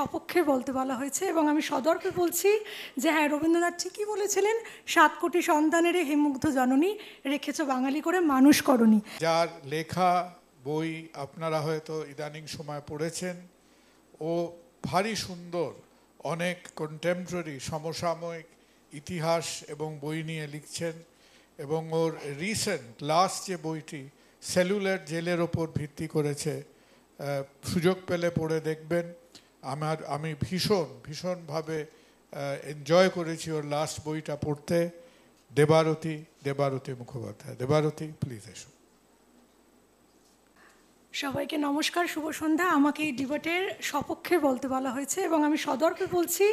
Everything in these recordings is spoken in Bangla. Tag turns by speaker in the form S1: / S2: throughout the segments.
S1: সপক্ষে বলতে বলা হয়েছে এবং আমি সদর্পে বলছি যে হ্যাঁ রবীন্দ্রনাথ ঠিকই বলেছিলেন সাত কোটি সন্তানের হেমুগ্ধ জননী রেখেছ বাঙালি করে মানুষ করণী যার লেখা বই আপনারা হয়তো ইদানিং সময় পড়েছেন ও ভারী সুন্দর অনেক কন্টেম্পোরারি সমসাময়িক ইতিহাস এবং বই নিয়ে লিখছেন এবং ওর রিসেন্ট লাস্ট যে বইটি সেলুলার জেলের ওপর ভিত্তি করেছে সুযোগ পেলে পড়ে দেখবেন আমার আমি ভীষণ ভীষণভাবে এনজয় করেছি ওর লাস্ট বইটা পড়তে দেবারতী দেবারতী মুখোপাধ্যায় দেবারতী প্লিজ এসো সবাইকে নমস্কার শুভ সন্ধ্যা আমাকে এই ডিবেটের সপক্ষে বলতে বলা হয়েছে এবং আমি সদর্কে বলছি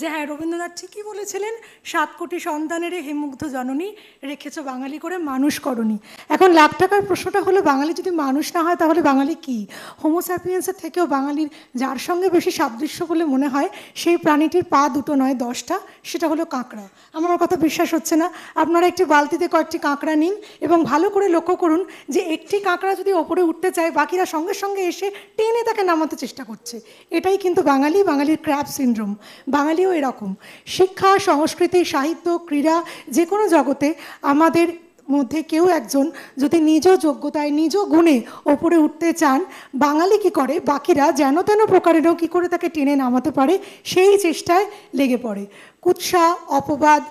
S1: যে হ্যাঁ রবীন্দ্রনাথ ঠিকই বলেছিলেন সাত কোটি সন্তানের হেমুগ্ধ জননী রেখেছ বাঙালি করে মানুষ করণী এখন লাখ টাকার প্রশ্নটা হলো বাঙালি যদি মানুষ না হয় তাহলে বাঙালি কি হোমোস্যাপিয়েন্সের থেকেও বাঙালির যার সঙ্গে বেশি সাদৃশ্য বলে মনে হয় সেই প্রাণীটির পা দুটো নয় দশটা সেটা হলো কাঁকড়া আমার কথা বিশ্বাস হচ্ছে না আপনারা একটি বালতিতে কয়েকটি কাঁকড়া নিন এবং ভালো করে লক্ষ্য করুন যে একটি কাঁকড়া যদি ওপরে উঠতে চায় বা বাকিরা সঙ্গে সঙ্গে এসে টেনে তাকে নামাতে চেষ্টা করছে এটাই কিন্তু বাঙালি বাঙালির ক্র্যাপ সিন্ড্রোম বাঙালিও এরকম শিক্ষা সংস্কৃতি সাহিত্য ক্রীড়া যে কোনো জগতে আমাদের মধ্যে কেউ একজন যদি নিজ যোগ্যতায় নিজ গুণে ওপরে উঠতে চান বাঙালি কি করে বাকিরা যেন তেন প্রকারেরও কী করে তাকে টেনে নামাতে পারে সেই চেষ্টায় লেগে পড়ে কুৎসা অপবাদ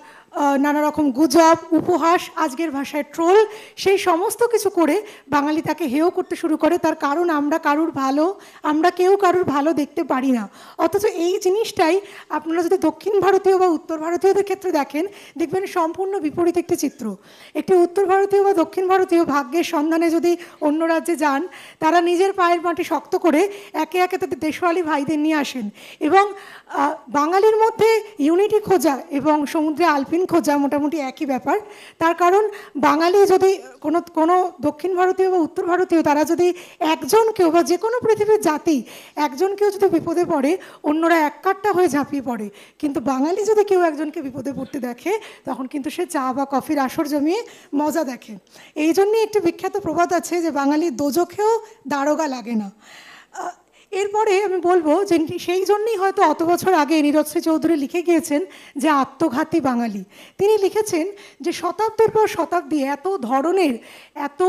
S1: নানা রকম গুজব উপহাস আজকের ভাষায় ট্রোল সেই সমস্ত কিছু করে বাঙালি তাকে হেয় করতে শুরু করে তার কারণ আমরা কারুর ভালো আমরা কেউ কারুর ভালো দেখতে পারি না অথচ এই জিনিসটাই আপনারা যদি দক্ষিণ ভারতীয় বা উত্তর ভারতীয়দের ক্ষেত্রে দেখেন দেখবেন সম্পূর্ণ বিপরীত একটি চিত্র একটি উত্তর ভারতীয় বা দক্ষিণ ভারতীয় ভাগ্যের সন্ধানে যদি অন্য রাজ্যে যান তারা নিজের পায়ের মাটি শক্ত করে একে একে তাদের দেশওয়ালি ভাইদের নিয়ে আসেন এবং বাঙালির মধ্যে ইউনিটি খোঁজা এবং সমুদ্রে আলপিন খোঁজা মোটামুটি একই ব্যাপার তার কারণ বাঙালি যদি কোনো কোনো দক্ষিণ ভারতীয় বা উত্তর ভারতীয় তারা যদি একজন কেউ বা যে কোনো পৃথিবীর জাতি একজন কেউ যদি বিপদে পড়ে অন্যরা এক কাটটা হয়ে ঝাঁপিয়ে পড়ে কিন্তু বাঙালি যদি কেউ একজনকে বিপদে পড়তে দেখে তখন কিন্তু সে চা বা কফির আসর জমিয়ে মজা দেখে এই জন্যে একটি বিখ্যাত প্রবাদ আছে যে বাঙালি দোজখেও দারোগা লাগে না এরপরে আমি বলবো যে সেই জন্যই হয়তো অত বছর আগে নীরজশ্রী চৌধুরী লিখে গিয়েছেন যে আত্মঘাতী বাঙালি তিনি লিখেছেন যে শতাব্দীর পর শতাব্দী এত ধরনের এত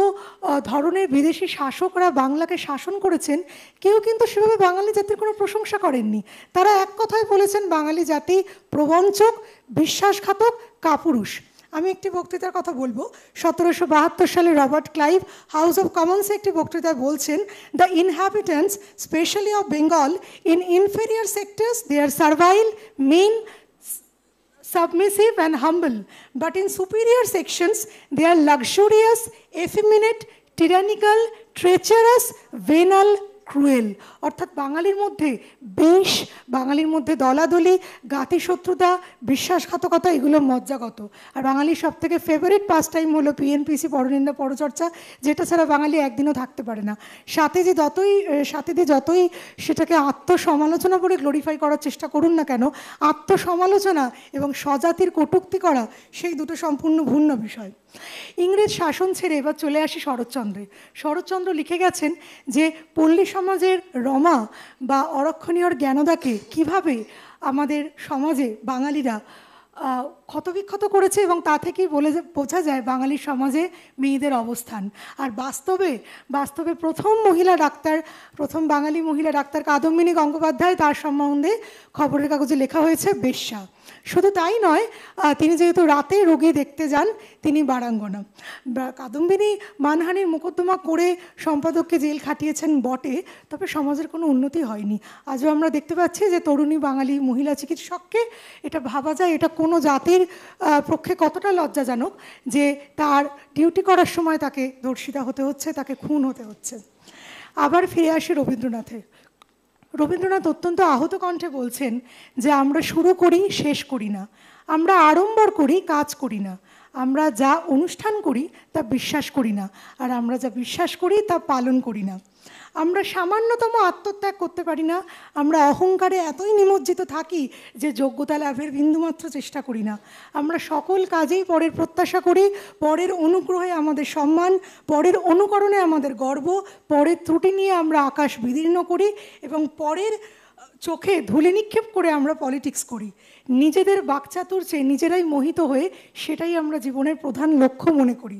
S1: ধরনের বিদেশি শাসকরা বাংলাকে শাসন করেছেন কেউ কিন্তু সেভাবে বাঙালি জাতির কোনো প্রশংসা করেননি তারা এক কথায় বলেছেন বাঙালি জাতি প্রবঞ্চক বিশ্বাসঘাতক কাপুরুষ আমি একটি বক্তৃতার কথা বলবো সতেরোশো বাহাত্তর সালে রবার্ট ক্লাইভ হাউস অফ কমন্সে একটি বক্তৃতায় বলছেন the inhabitants specially of Bengal in inferior sectors they are servile men submissive and humble but in superior sections they are luxurious, effeminate tyrannical treacherous venal cruel অর্থাৎ বাঙালির মধ্যে বেশ বাঙালির মধ্যে দলাদলি গাতি শত্রুতা বিশ্বাসঘাতকতা এগুলো মজ্জাগত আর বাঙালির সবথেকে ফেভারিট পাস টাইম হলো পিএনপিসি পরনিন্দা পরচর্চা যেটা ছাড়া বাঙালি একদিনও থাকতে পারে না সাথে যে যতই সাথে যে যতই সেটাকে আত্মসমালোচনা করে গ্লোরিফাই করার চেষ্টা করুন না কেন আত্মসমালোচনা এবং স্বজাতির কটুক্তি করা সেই দুটো সম্পূর্ণ ভিন্ন বিষয় ইংরেজ শাসন ছেড়ে এবার চলে আসি শরৎচন্দ্রে শরৎচন্দ্র লিখে গেছেন যে পল্লী সমাজের রমা বা অরক্ষণীয় জ্ঞানদাকে কিভাবে আমাদের সমাজে বাঙালিরা ক্ষতবিক্ষত করেছে এবং তা থেকেই বলে বোঝা যায় বাঙালি সমাজে মেয়েদের অবস্থান আর বাস্তবে বাস্তবে প্রথম মহিলা ডাক্তার প্রথম বাঙালি মহিলা ডাক্তার কাদম্বিনী গঙ্গোপাধ্যায় তার সম্বন্ধে খবরের কাগজে লেখা হয়েছে বেশ্যা শুধু তাই নয় তিনি যেহেতু রাতে রোগী দেখতে যান তিনি বারাঙ্গনা কাদম্বিনী মানহানির মোকদ্দমা করে সম্পাদককে জেল খাটিয়েছেন বটে তবে সমাজের কোনো উন্নতি হয়নি আজও আমরা দেখতে পাচ্ছি যে তরুণী বাঙালি মহিলা চিকিৎসককে এটা ভাবা যায় এটা কোনো জাতির পক্ষে কতটা লজ্জাজনক যে তার ডিউটি করার সময় তাকে ধর্ষিতা হতে হচ্ছে তাকে খুন হতে হচ্ছে আবার ফিরে আসি রবীন্দ্রনাথের রবীন্দ্রনাথ অত্যন্ত আহত কণ্ঠে বলছেন যে আমরা শুরু করি শেষ করি না আমরা আড়ম্বর করি কাজ করি না আমরা যা অনুষ্ঠান করি তা বিশ্বাস করি না আর আমরা যা বিশ্বাস করি তা পালন করি না আমরা সামান্যতম আত্মত্যাগ করতে পারি না আমরা অহংকারে এতই নিমজ্জিত থাকি যে যোগ্যতা লাভের বিন্দুমাত্র চেষ্টা করি না আমরা সকল কাজেই পরের প্রত্যাশা করি পরের অনুগ্রহে আমাদের সম্মান পরের অনুকরণে আমাদের গর্ব পরের ত্রুটি নিয়ে আমরা আকাশ বিদীর্ণ করি এবং পরের চোখে ধুলে নিক্ষেপ করে আমরা পলিটিক্স করি নিজেদের বাকচাতুর চেয়ে নিজেরাই মোহিত হয়ে সেটাই আমরা জীবনের প্রধান লক্ষ্য মনে করি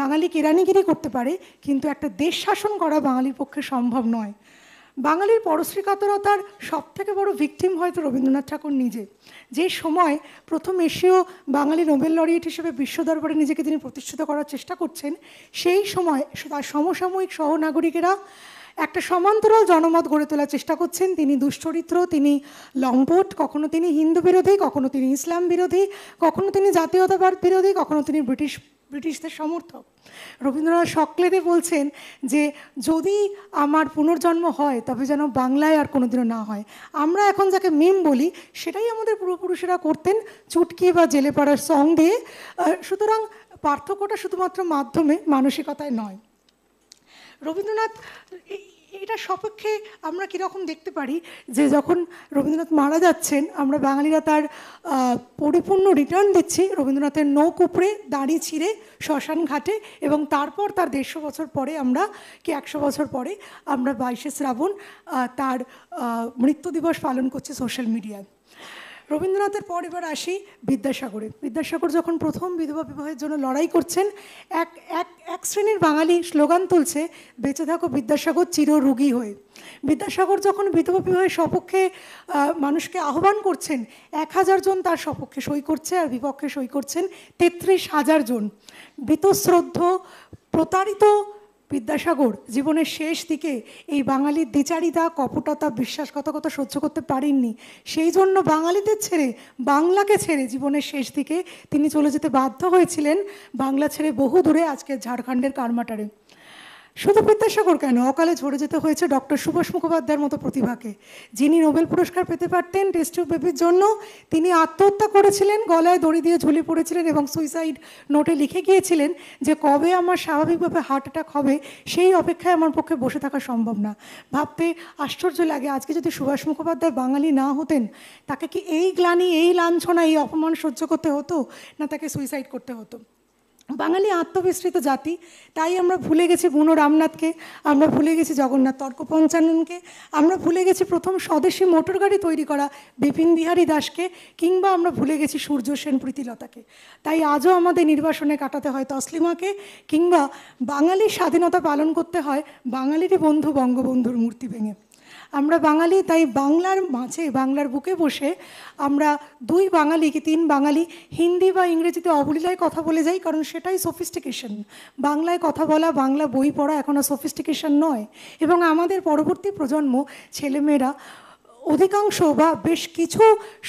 S1: বাঙালি কেরানিগিরি করতে পারে কিন্তু একটা দেশ শাসন করা বাঙালির পক্ষে সম্ভব নয় বাঙালির পরশ্রী কাতরতার সবথেকে বড় ভিকটিম হয়তো রবীন্দ্রনাথ ঠাকুর নিজে যে সময় প্রথম এশীয় বাঙালি নোবেল লরিয়েট হিসেবে বিশ্ব দরবারে নিজেকে তিনি প্রতিষ্ঠিত করার চেষ্টা করছেন সেই সময় তার সমসাময়িক সহনাগরিকেরা একটা সমান্তরাল জনমত গড়ে তোলার চেষ্টা করছেন তিনি দুশ্চরিত্র তিনি লম্পট কখনো তিনি হিন্দু বিরোধী কখনো তিনি ইসলাম বিরোধী কখনো তিনি জাতীয়তাবাদ বিরোধী কখনো তিনি ব্রিটিশ ব্রিটিশদের সমর্থক রবীন্দ্রনাথ সকলেদে বলছেন যে যদি আমার পুনর্জন্ম হয় তবে যেন বাংলায় আর কোনোদিনও না হয় আমরা এখন যাকে মেম বলি সেটাই আমাদের পূর্বপুরুষেরা করতেন চুটকি বা জেলে পাড়ার সঙ্গে সুতরাং পার্থক্যটা শুধুমাত্র মাধ্যমে মানসিকতায় নয় রবীন্দ্রনাথ এটা সপক্ষে আমরা কীরকম দেখতে পারি যে যখন রবীন্দ্রনাথ মারা যাচ্ছেন আমরা বাঙালিরা তার পরিপূর্ণ রিটার্ন দিচ্ছি রবীন্দ্রনাথের নৌকুপড়ে দাঁড়ি ছিঁড়ে শ্মশান ঘাটে এবং তারপর তার দেড়শো বছর পরে আমরা কি একশো বছর পরে আমরা বাইশে শ্রাবণ তার মৃত্যু দিবস পালন করছি সোশ্যাল মিডিয়ায় রবীন্দ্রনাথের পর এবার আসি বিদ্যাসাগরে বিদ্যাসাগর যখন প্রথম বিধবা বিবাহের জন্য লড়াই করছেন এক এক এক শ্রেণীর বাঙালি স্লোগান তুলছে বেঁচে থাকো বিদ্যাসাগর চিররোগী হয়ে বিদ্যাসাগর যখন বিধবা বিবাহের সপক্ষে মানুষকে আহ্বান করছেন এক হাজার জন তার সপক্ষে সই করছে আর বিপক্ষে সই করছেন তেত্রিশ হাজার জন বীতশ্রদ্ধ প্রতারিত বিদ্যাসাগর জীবনের শেষ দিকে এই বাঙালির দ্বিচারিতা কপটতা বিশ্বাসঘাতকতা সহ্য করতে পারেননি সেই জন্য বাঙালিদের ছেড়ে বাংলাকে ছেড়ে জীবনের শেষ দিকে তিনি চলে যেতে বাধ্য হয়েছিলেন বাংলা ছেড়ে বহু দূরে আজকে ঝাড়খণ্ডের কারমাটারে শুধু বিদ্যাসাগর কেন অকালে ঝরে যেতে হয়েছে ডক্টর সুভাষ মুখোপাধ্যায়ের মতো প্রতিভাকে যিনি নোবেল পুরস্কার পেতে পারতেন টেস্টিউ বেবির জন্য তিনি আত্মহত্যা করেছিলেন গলায় দড়ি দিয়ে ঝুলে পড়েছিলেন এবং সুইসাইড নোটে লিখে গিয়েছিলেন যে কবে আমার স্বাভাবিকভাবে হার্ট অ্যাটাক হবে সেই অপেক্ষায় আমার পক্ষে বসে থাকা সম্ভব না ভাবতে আশ্চর্য লাগে আজকে যদি সুভাষ মুখোপাধ্যায় বাঙালি না হতেন তাকে কি এই গ্লানি এই লাঞ্ছনা এই অপমান সহ্য করতে হতো না তাকে সুইসাইড করতে হতো বাঙালি আত্মবিস্তৃত জাতি তাই আমরা ভুলে গেছি বুনো রামনাথকে আমরা ভুলে গেছি জগন্নাথ তর্ক পঞ্চাননকে আমরা ভুলে গেছি প্রথম স্বদেশী মোটর গাড়ি তৈরি করা বিপিন বিহারী দাসকে কিংবা আমরা ভুলে গেছি সূর্য সেন প্রীতিলতাকে তাই আজও আমাদের নির্বাসনে কাটাতে হয় তসলিমাকে কিংবা বাঙালির স্বাধীনতা পালন করতে হয় বাঙালিরই বন্ধু বঙ্গবন্ধুর মূর্তি ভেঙে আমরা বাঙালি তাই বাংলার মাঝে বাংলার বুকে বসে আমরা দুই বাঙালি কি তিন বাঙালি হিন্দি বা ইংরেজিতে অবলীলায় কথা বলে যাই কারণ সেটাই সফিস্টিকেশন বাংলায় কথা বলা বাংলা বই পড়া এখন সফিস্টিকেশন নয় এবং আমাদের পরবর্তী প্রজন্ম ছেলেমেয়েরা অধিকাংশ বা বেশ কিছু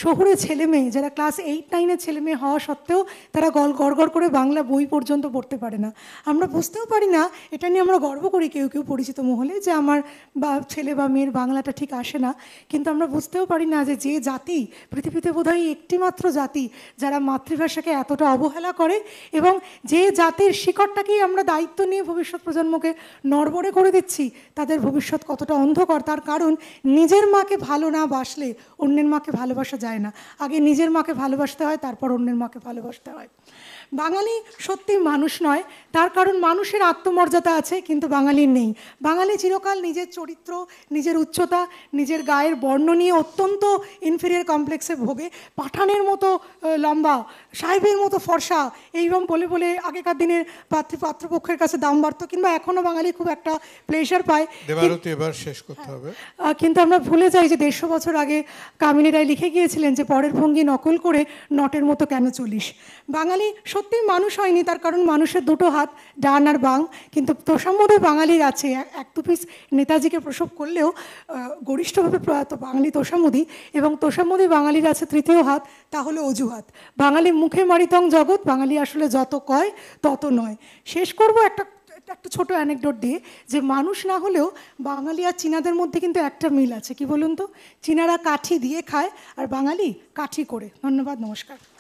S1: শহুরে ছেলে মেয়ে যারা ক্লাস এইট নাইনের ছেলে মেয়ে হওয়া সত্ত্বেও তারা গল গড়গড় করে বাংলা বই পর্যন্ত পড়তে পারে না আমরা বুঝতেও পারি না এটা নিয়ে আমরা গর্ব করি কেউ কেউ পরিচিত মহলে যে আমার বা ছেলে বা মেয়ের বাংলাটা ঠিক আসে না কিন্তু আমরা বুঝতেও পারি না যে যে জাতি পৃথিবীতে বোধহয় একটিমাত্র জাতি যারা মাতৃভাষাকে এতটা অবহেলা করে এবং যে জাতির শিকড়টাকেই আমরা দায়িত্ব নিয়ে ভবিষ্যৎ প্রজন্মকে নড়বড়ে করে দিচ্ছি তাদের ভবিষ্যৎ কতটা অন্ধকার তার কারণ নিজের মাকে ভালো ভালো না বাসলে অন্যের মাকে ভালোবাসা যায় না আগে নিজের মাকে ভালোবাসতে হয় তারপর অন্যের মাকে ভালোবাসতে হয় বাঙালি সত্যি মানুষ নয় তার কারণ মানুষের আত্মমর্যাদা আছে কিন্তু বাঙালির নেই বাঙালি চিরকাল নিজের চরিত্র নিজের উচ্চতা নিজের গায়ের বর্ণ নিয়ে অত্যন্ত ইনফেরিয়ার কমপ্লেক্সে ভোগে পাঠানের মতো লম্বা সাহেবের মতো ফর্সা এইরকম বলে বলে আগেকার দিনের পাত্র পাত্রপক্ষের কাছে দাম বাড়ত কিংবা এখনও বাঙালি খুব একটা প্লেজার পায় এবার শেষ করতে হবে কিন্তু আমরা ভুলে যাই যে দেড়শো বছর আগে কামিনী রায় লিখে গিয়েছিলেন যে পরের ভঙ্গি নকল করে নটের মতো কেন চলিস বাঙালি সত্যি সত্যি মানুষ হয়নি তার কারণ মানুষের দুটো হাত ডান আর বাং কিন্তু তোষামোদে বাঙালির আছে এক দু পিস নেতাজিকে প্রসব করলেও গরিষ্ঠভাবে প্রয়াত বাঙালি তোষামুদি এবং তোষামুদি বাঙালির আছে তৃতীয় হাত তা হলো অজুহাত বাঙালি মুখে মারিতং জগৎ বাঙালি আসলে যত কয় তত নয় শেষ করব একটা একটা ছোট অ্যানেকডোট দিয়ে যে মানুষ না হলেও বাঙালি আর চীনাদের মধ্যে কিন্তু একটা মিল আছে কি বলুন তো চীনারা কাঠি দিয়ে খায় আর বাঙালি কাঠি করে ধন্যবাদ নমস্কার